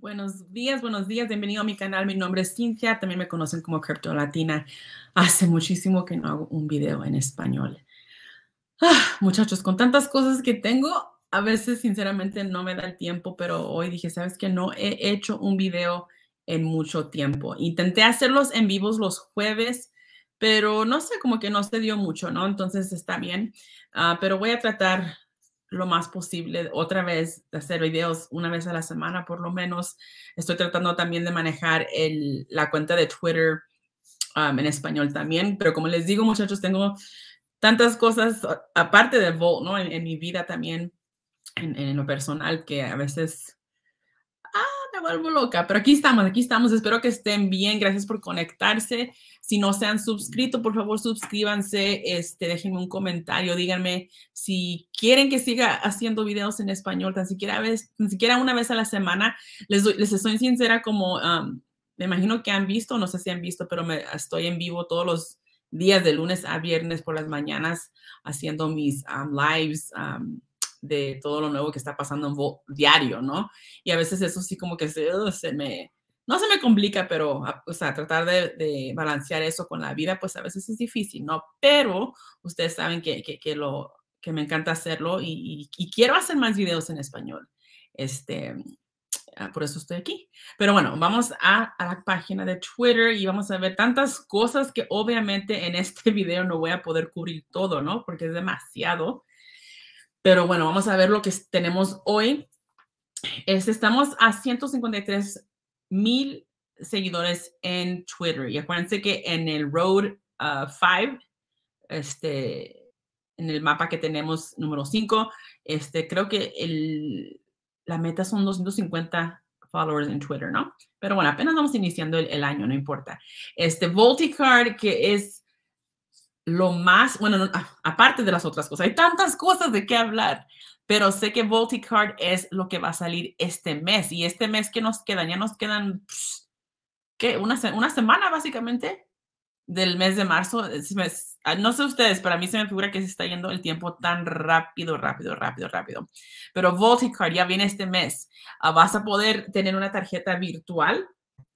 Buenos días, buenos días, bienvenido a mi canal. Mi nombre es Cintia, también me conocen como Crypto Latina. Hace muchísimo que no hago un video en español. Ah, muchachos, con tantas cosas que tengo, a veces sinceramente no me da el tiempo, pero hoy dije, sabes que no he hecho un video en mucho tiempo. Intenté hacerlos en vivos los jueves, pero no sé, como que no se dio mucho, ¿no? Entonces está bien, ah, pero voy a tratar lo más posible otra vez, hacer videos una vez a la semana por lo menos. Estoy tratando también de manejar el, la cuenta de Twitter um, en español también, pero como les digo muchachos, tengo tantas cosas aparte de Volt, ¿no? En, mi vida también, en, en, lo personal, que a veces me loca, pero aquí estamos, aquí estamos. Espero que estén bien. Gracias por conectarse. Si no se han suscrito, por favor, suscríbanse. Este, déjenme un comentario. Díganme si quieren que siga haciendo videos en español, tan siquiera, vez, ni siquiera una vez a la semana. Les, les soy sincera, como um, me imagino que han visto, no sé si han visto, pero me, estoy en vivo todos los días de lunes a viernes por las mañanas haciendo mis um, lives. Um, de todo lo nuevo que está pasando en diario, ¿no? Y a veces eso sí como que se, uh, me, no se me complica, pero, ah, o sea, tratar de, balancear eso con la vida, pues a veces es difícil, ¿no? Pero ustedes saben que, lo, que me encanta hacerlo y, quiero hacer más videos en español. Este, ah, por eso estoy aquí. Pero bueno, vamos a, a, la página de Twitter y vamos a ver tantas cosas que obviamente en este video no voy a poder cubrir todo, ¿no? Porque es demasiado. Pero bueno, vamos a ver lo que tenemos hoy. Este, estamos a 153 mil seguidores en Twitter. Y acuérdense que en el Road 5, uh, este, en el mapa que tenemos número 5, este, creo que la meta son 250 followers en Twitter, ¿no? Pero bueno, apenas vamos iniciando el, año, no importa. Este Volticard, que es lo más, bueno, aparte de las otras cosas, hay tantas cosas de qué hablar, pero sé que Volticard es lo que va a salir este mes y este mes que nos quedan, ya nos quedan, pues, ¿qué? Una, una semana básicamente del mes de marzo. Eh, ah, no sé ustedes, para mí se me figura que se está yendo el tiempo tan rápido, rápido, rápido, rápido. Pero Volticard ya viene este mes. Ah, vas a poder tener una tarjeta virtual,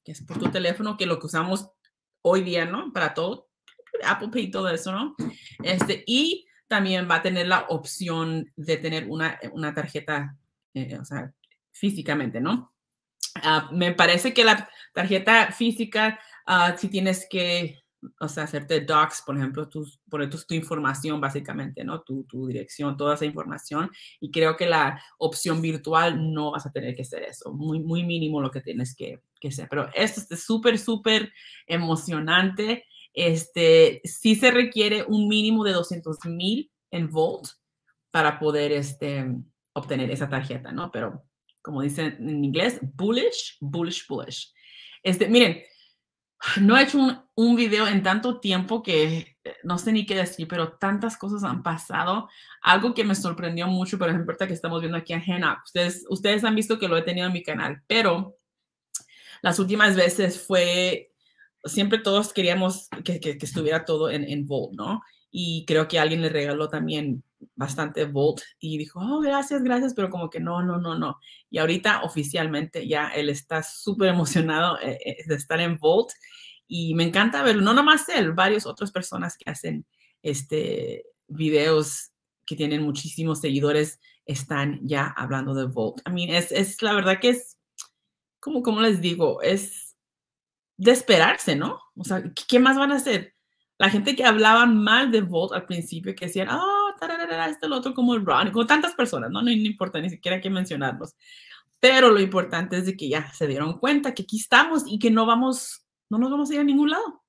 que es por tu teléfono, que lo que usamos hoy día, ¿no? Para todo Apple Pay y todo eso, ¿no? Este, y también va a tener la opción de tener una, una tarjeta, eh, o sea, físicamente, ¿no? Ah, me parece que la tarjeta física, ah, si tienes que, o sea, hacerte docs, por ejemplo, tus, poner tu, tu, información básicamente, ¿no? Tu, tu, dirección, toda esa información. Y creo que la opción virtual no vas a tener que hacer eso. Muy, muy mínimo lo que tienes que, que hacer. Pero esto es súper, súper emocionante. Este, sí se requiere un mínimo de 200 mil en Volt para poder este, obtener esa tarjeta, ¿no? Pero como dicen en inglés, bullish, bullish, bullish. Este, miren, no he hecho un, video en tanto tiempo que eh, no sé ni qué decir, pero tantas cosas han pasado. Algo que me sorprendió mucho, por ejemplo, que estamos viendo aquí a Hannah. Ustedes, ustedes han visto que lo he tenido en mi canal, pero las últimas veces fue siempre todos queríamos que, estuviera todo en, en, Volt, ¿no? Y creo que alguien le regaló también bastante Volt y dijo, oh, gracias, gracias, pero como que no, no, no, no. Y ahorita oficialmente ya él está súper emocionado eh, eh, de estar en Volt y me encanta verlo, no nomás él, varias otras personas que hacen este videos que tienen muchísimos seguidores están ya hablando de Volt. I mean, es, es la verdad que es, como, como les digo, es de esperarse, ¿no? O sea, ¿qué más van a hacer? La gente que hablaban mal de Volt al principio, que decían, ah, oh, este el otro como el Ron, como tantas personas, ¿no? ¿no? importa, ni siquiera hay que mencionarlos. Pero lo importante es de que ya se dieron cuenta que aquí estamos y que no vamos, no nos vamos a ir a ningún lado.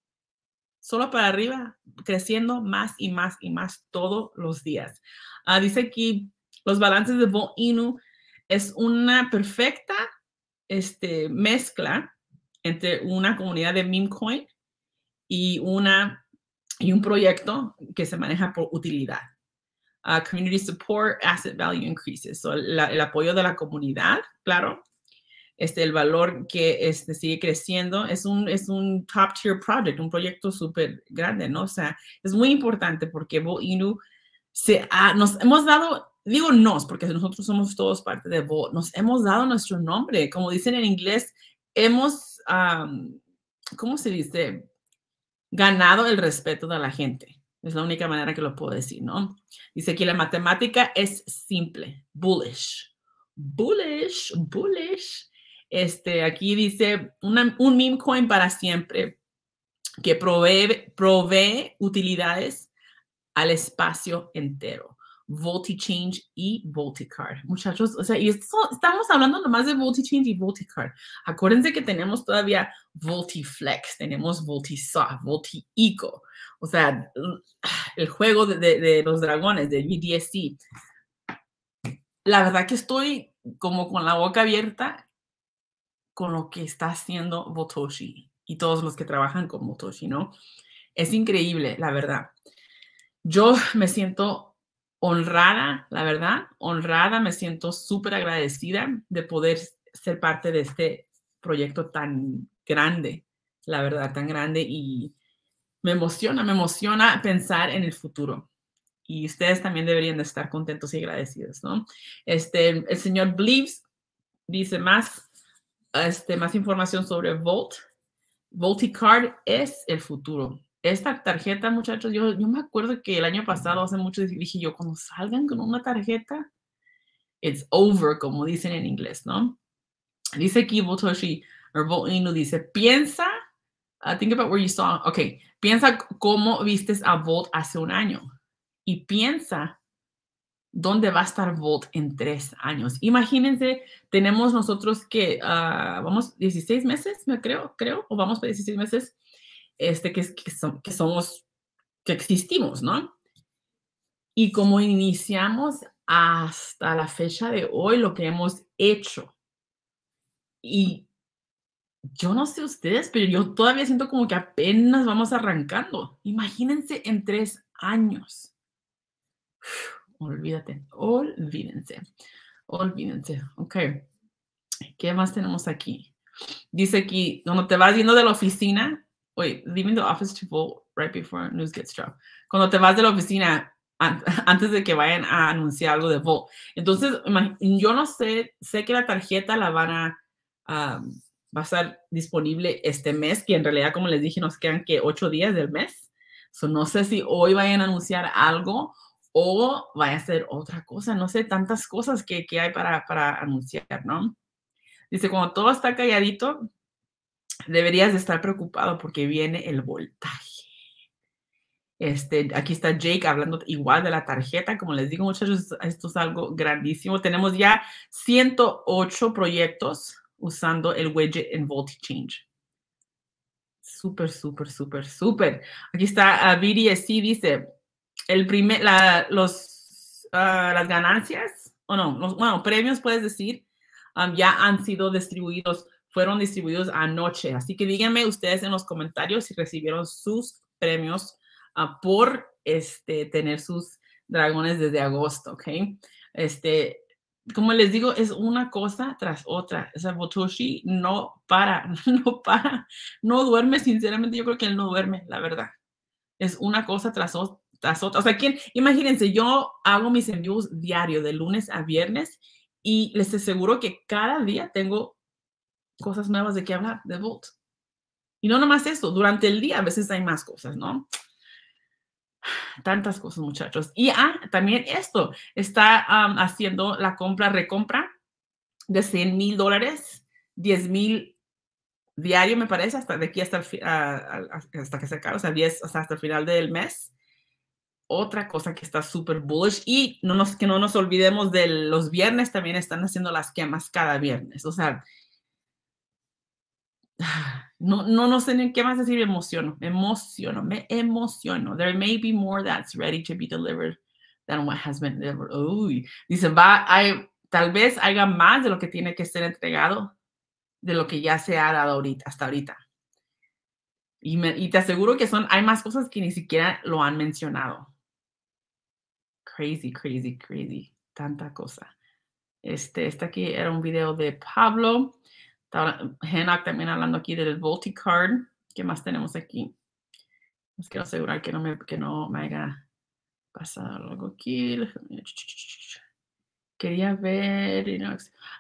Solo para arriba, creciendo más y más y más todos los días. Ah, dice aquí, los balances de Volt Inu es una perfecta este, mezcla entre una comunidad de MemeCoin y, una, y un proyecto que se maneja por utilidad. Ah, community support, asset value increases. el apoyo de la comunidad, claro. Este, el valor que este, sigue creciendo es un, es un top tier project, un proyecto súper grande, ¿no? O sea, es muy importante porque Bo Inu se nos hemos dado, digo nos, porque nosotros somos todos parte de Bo, nos hemos dado nuestro nombre. Como dicen en inglés, hemos ¿cómo se dice? Ganado el respeto de la gente. Es la única manera que lo puedo decir, ¿no? Dice que la matemática es simple, bullish. Bullish, bullish. Este, aquí dice un meme coin para siempre que provee, provee utilidades al espacio entero. VoltiChange y VoltiCard. Muchachos, o sea, y estamos hablando nomás de VoltiChange y VoltiCard. Acuérdense que tenemos todavía VoltiFlex, tenemos VoltiSoft, VoltiEco. O sea, el juego de, los dragones, de VDSC. La verdad que estoy como con la boca abierta con lo que está haciendo Votoshi y todos los que trabajan con Botoshi, ¿no? Es increíble, la verdad. Yo me siento honrada, la verdad, honrada, me siento súper agradecida de poder ser parte de este proyecto tan grande, la verdad, tan grande y me emociona, me emociona pensar en el futuro. Y ustedes también deberían de estar contentos y agradecidos, ¿no? Este, el señor Bleeves dice más, este, más información sobre Volt. VoltiCard es el futuro esta tarjeta, muchachos, yo, yo me acuerdo que el año pasado, hace mucho, dije yo, cuando salgan con una tarjeta, it's over, como dicen en inglés, ¿no? Dice aquí Botoshi, o dice, piensa, think about where you saw, ok, piensa cómo vistes a Volt hace un año y piensa dónde va a estar Volt en tres años. Imagínense, tenemos nosotros que, ah, vamos, 16 meses, me creo, creo, o vamos para 16 meses este, que, que, que somos, que existimos, ¿no? Y como iniciamos hasta la fecha de hoy, lo que hemos hecho. Y yo no sé ustedes, pero yo todavía siento como que apenas vamos arrancando. Imagínense en tres años. olvídate, olvídense, olvídense. Ok, ¿qué más tenemos aquí? Dice aquí, cuando te vas yendo de la oficina, Wait, leaving the office to vote right before news gets dropped. Cuando te vas de la oficina antes de que vayan a anunciar algo de vote. Entonces, yo no sé, sé que la tarjeta la van a, va a estar disponible este mes, que en realidad, como les dije, nos quedan que ocho días del mes. So, no sé si hoy vayan a anunciar algo o vaya a ser otra cosa, no sé, tantas cosas que, hay para, para anunciar, ¿no? Dice, cuando todo está calladito, deberías de estar preocupado porque viene el voltaje. Este, aquí está Jake hablando igual de la tarjeta. Como les digo, muchachos, esto es algo grandísimo. Tenemos ya 108 proyectos usando el widget en Change. Súper, súper, súper, súper. Aquí está ah, sí, dice, el primer, los, ah, las ganancias, o no, los bueno, premios puedes decir, ah, ya han sido distribuidos fueron distribuidos anoche. Así que díganme ustedes en los comentarios si recibieron sus premios ah, por este, tener sus dragones desde agosto, ¿ok? Este, como les digo, es una cosa tras otra. O sea, Botoshi no para, no para, no duerme. Sinceramente, yo creo que él no duerme, la verdad. Es una cosa tras, tras otra. O sea, imagínense, yo hago mis envíos diario de lunes a viernes y les aseguro que cada día tengo cosas nuevas de qué hablar de Volt. Y no nomás eso, durante el día a veces hay más cosas, ¿no? Tantas cosas, muchachos. Y ah, también esto, está haciendo la compra, recompra de 100 mil dólares, 10 mil diario, me parece, hasta de aquí hasta, el, hasta que se acabe, o sea, 10, hasta, hasta el final del mes. Otra cosa que está súper bullish y no que no nos olvidemos de los viernes, también están haciendo las quemas cada viernes. O sea, Ah, no, no, no sé ni qué más decir, me emociono, me emociono, me emociono. There may be more that's ready to be delivered than what has been delivered. Uy, dice, va, tal vez haya más de lo que tiene que ser entregado de lo que ya se ha dado ahorita, hasta ahorita. Y, y te aseguro que son, hay más cosas que ni siquiera lo han mencionado. Crazy, crazy, crazy. Tanta cosa. Este, este aquí era un video de Pablo. Henock también hablando aquí del VoltiCard. ¿Qué más tenemos aquí? Les quiero asegurar que no me, que no me haya pasado algo aquí. Quería ver.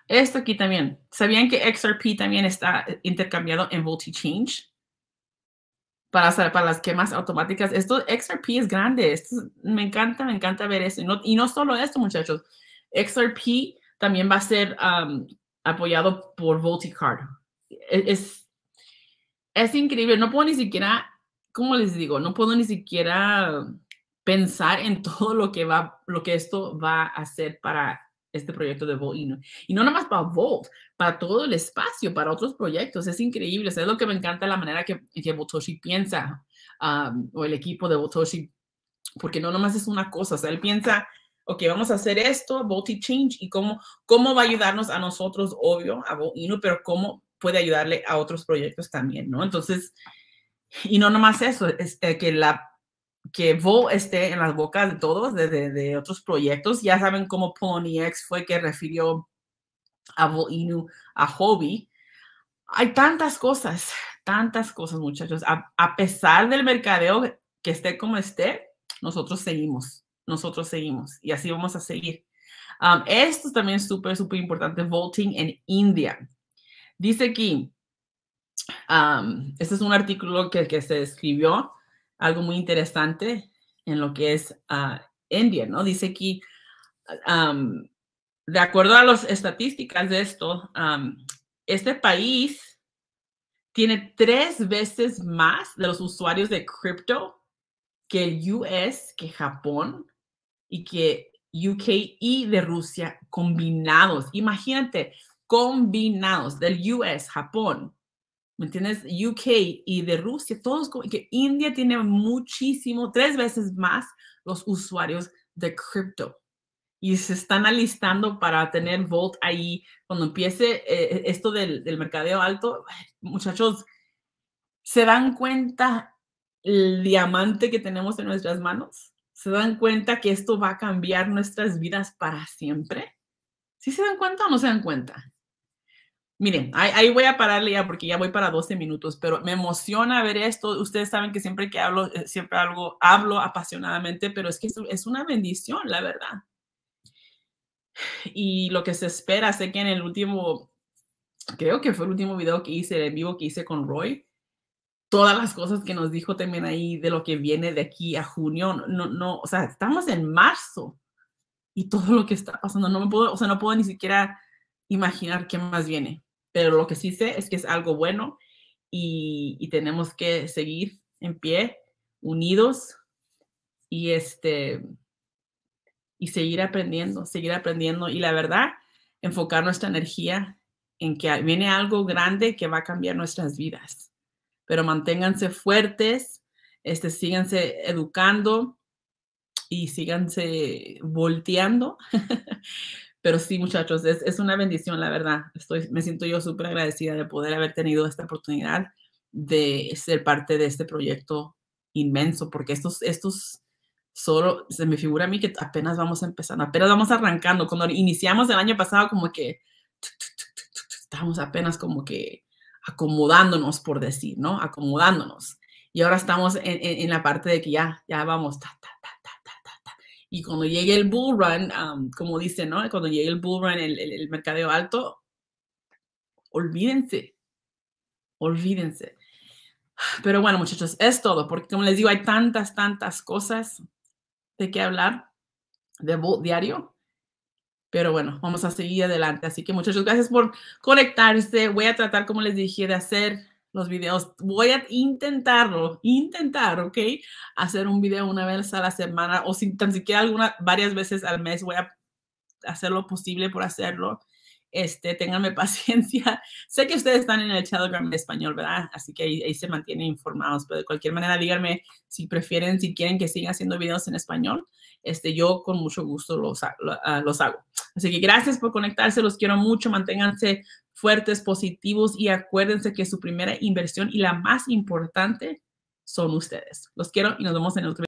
Esto aquí también. ¿Sabían que XRP también está intercambiado en VoltiChange? Para, para las quemas automáticas. Esto, XRP es grande. Esto, me encanta, me encanta ver eso. Y no, solo esto, muchachos. XRP también va a ser um, apoyado por Volticard. E, es, es increíble, no puedo ni siquiera, ¿cómo les digo? No puedo ni siquiera pensar en todo lo que va, lo que esto va a hacer para este proyecto de Volt. Y no, nomás para Volt, para todo el espacio, para otros proyectos. Es increíble. es lo que me encanta la manera que, que Botoshi piensa um, o el equipo de Botoshi, porque no nomás es una cosa. O sea, él piensa ok, vamos a hacer esto, Volty Change, y cómo, cómo va a ayudarnos a nosotros, obvio, a Inu, pero cómo puede ayudarle a otros proyectos también, ¿no? Entonces, y no nomás eso, eh, que la que esté en las bocas de todos, de, otros proyectos. Ya saben cómo Pony X fue que refirió a Bo Inu a Hobby. Hay tantas cosas, tantas cosas, muchachos. A, a pesar del mercadeo que esté como esté, nosotros seguimos nosotros seguimos y así vamos a seguir. Um, esto también es súper, súper importante, voting en India. Dice aquí, um, este es un artículo que, que, se escribió, algo muy interesante en lo que es ah, India, ¿no? Dice aquí, um, de acuerdo a las estadísticas de esto, este país tiene tres veces más de los usuarios de cripto que el US, que Japón, y que UK y de Rusia combinados. Imagínate, combinados del US, Japón, ¿me entiendes? UK y de Rusia, todos, que India tiene muchísimo, tres veces más los usuarios de cripto. Y se están alistando para tener Volt ahí. Cuando empiece eh, esto del, del mercadeo alto, muchachos, se dan cuenta el diamante que tenemos en nuestras manos. ¿Se dan cuenta que esto va a cambiar nuestras vidas para siempre? ¿Sí se dan cuenta o no se dan cuenta? Miren, ahí, voy a pararle ya porque ya voy para 12 minutos, pero me emociona ver esto. Ustedes saben que siempre que hablo, eh, siempre algo, hablo apasionadamente, pero es que es una bendición, la verdad. Y lo que se espera, sé que en el último, creo que fue el último video que hice en vivo que hice con Roy, todas las cosas que nos dijo también ahí de lo que viene de aquí a junio. No, no, o sea, estamos en marzo y todo lo que está pasando, no me puedo, o sea, no puedo ni siquiera imaginar qué más viene. Pero lo que sí sé es que es algo bueno y, y tenemos que seguir en pie, unidos y este y seguir aprendiendo, seguir aprendiendo y la verdad, enfocar nuestra energía en que viene algo grande que va a cambiar nuestras vidas pero manténganse fuertes, este, síganse educando y síganse volteando. pero sí, muchachos, es, es, una bendición, la verdad. Estoy, me siento yo súper agradecida de poder haber tenido esta oportunidad de ser parte de este proyecto inmenso, porque estos, estos solo, se me figura a mí que apenas vamos empezando, apenas vamos arrancando. Cuando iniciamos el año pasado, como que estamos apenas como que acomodándonos, por decir, ¿no? Acomodándonos. Y ahora estamos en, la parte de que ya, ya vamos, ta, Y cuando llegue el bull run, como dicen, ¿no? Cuando llegue el bull run, el, mercadeo alto, olvídense, olvídense. Pero bueno, muchachos, es todo, porque como les digo, hay tantas, tantas cosas de qué hablar de Diario pero bueno, vamos a seguir adelante. Así que muchachos, gracias por conectarse. Voy a tratar, como les dije, de hacer los videos. Voy a intentarlo, intentar, ¿ok? Hacer un video una vez a la semana o si, tan siquiera alguna, varias veces al mes. Voy a hacer lo posible por hacerlo este, ténganme paciencia. sé que ustedes están en el Telegram de español, ¿verdad? Así que ahí, se mantienen informados, pero de cualquier manera díganme si prefieren, si quieren que siga haciendo videos en español. Este, yo con mucho gusto los, ah, los hago. Así que gracias por conectarse, los quiero mucho, manténganse fuertes, positivos y acuérdense que su primera inversión y la más importante son ustedes. Los quiero y nos vemos en el otro